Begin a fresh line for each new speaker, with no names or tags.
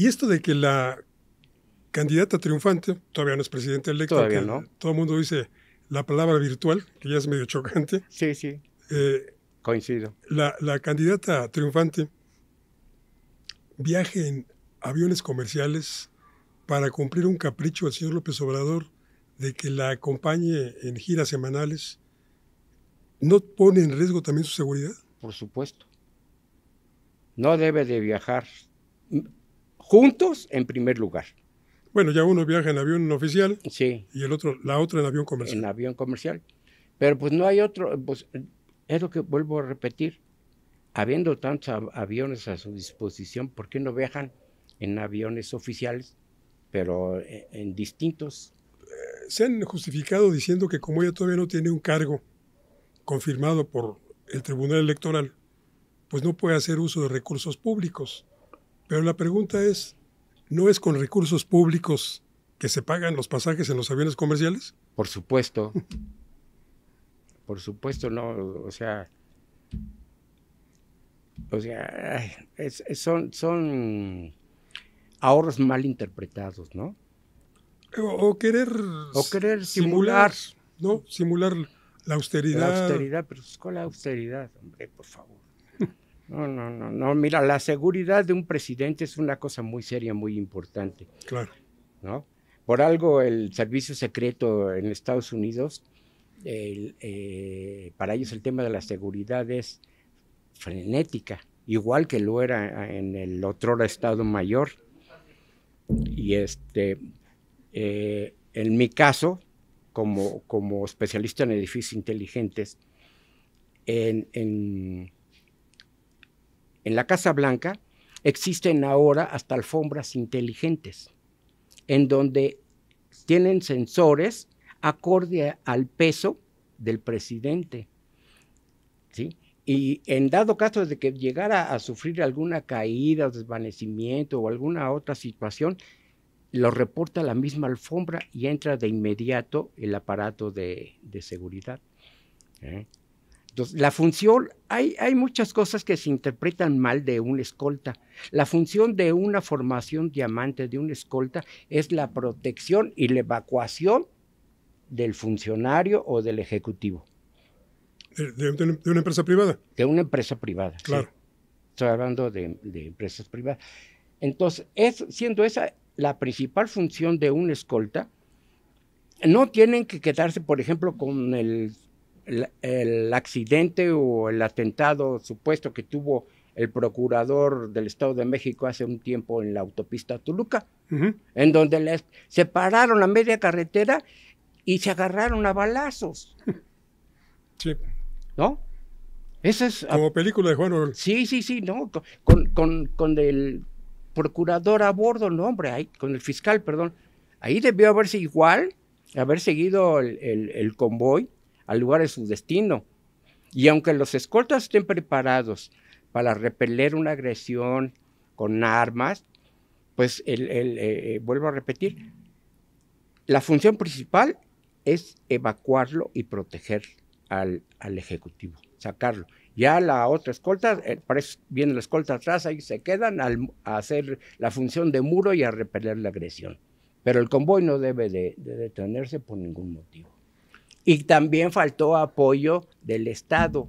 Y esto de que la candidata triunfante, todavía no es presidente electo, todo el mundo dice la palabra virtual, que ya es medio chocante. Sí, sí. Eh, Coincido. La, candidata triunfante viaje en aviones comerciales para cumplir un capricho al señor López Obrador de que la acompañe en giras semanales, ¿no pone en riesgo también su
seguridad? Por supuesto. No debe de viajar juntos en primer lugar.
Bueno, ya uno viaja en avión oficial y el otro, la
otra en avión comercial. En avión comercial. Pero pues no hay otro, pues, es lo que vuelvo a repetir, habiendo tantos aviones a su disposición, ¿por qué no viajan en aviones oficiales, pero eh, en, distintos? Eh, se han
justificado diciendo que como ella todavía no tiene un cargo confirmado por el Tribunal Electoral, pues no puede hacer uso de recursos públicos. Pero la pregunta es, ¿no es con recursos públicos que se pagan los pasajes en los aviones comerciales?
Por supuesto. Por supuesto, no. O sea, o sea, son, son ahorros mal interpretados, ¿no?
O, querer... O querer simular, ¿No? Simular la austeridad. La austeridad,
pero la austeridad? Hombre, por favor. No, no, no, Mira, la seguridad de un presidente es una cosa muy seria, muy importante. Claro. ¿No? Por algo el servicio secreto en Estados Unidos, eh, para ellos el tema de la seguridad es frenética, igual que lo era eh, en el otro Estado Mayor. Y este, eh, en mi caso, como, como especialista en edificios inteligentes, en en la Casa Blanca existen ahora hasta alfombras inteligentes, en donde tienen sensores acorde al peso del presidente. ¿sí? Y en dado caso de que llegara a sufrir alguna caída, desvanecimiento o alguna otra situación, lo reporta la misma alfombra y entra de inmediato el aparato de, seguridad. ¿eh? Entonces, la función, hay, hay muchas cosas que se interpretan mal de un escolta. La función de una formación diamante, de un escolta, es la protección y la evacuación del funcionario o del ejecutivo.
De,
una empresa privada. De una empresa privada. Claro. Estoy hablando de, empresas privadas. Entonces, es, siendo esa la principal función de un escolta, no tienen que quedarse, por ejemplo, con el el, accidente o el atentado supuesto que tuvo el procurador del Estado de México hace un tiempo en la autopista Toluca, en donde les separaron la media carretera y se agarraron a balazos. Sí. ¿No? Eso es. Ah, Como película de Juan Sí, sí, sí, ¿no? Con, con, con, el procurador a bordo, no, hombre, ahí, con el fiscal, perdón. Ahí debió haberse igual, haber seguido el, el convoy al lugar de su destino. Y aunque los escoltas estén preparados para repeler una agresión con armas, pues el, eh, eh, vuelvo a repetir, la función principal es evacuarlo y proteger al, ejecutivo, sacarlo. Ya la otra escolta, eh, parece, viene la escolta atrás, ahí se quedan a hacer la función de muro y a repeler la agresión. Pero el convoy no debe de detenerse por ningún motivo y también faltó apoyo del Estado.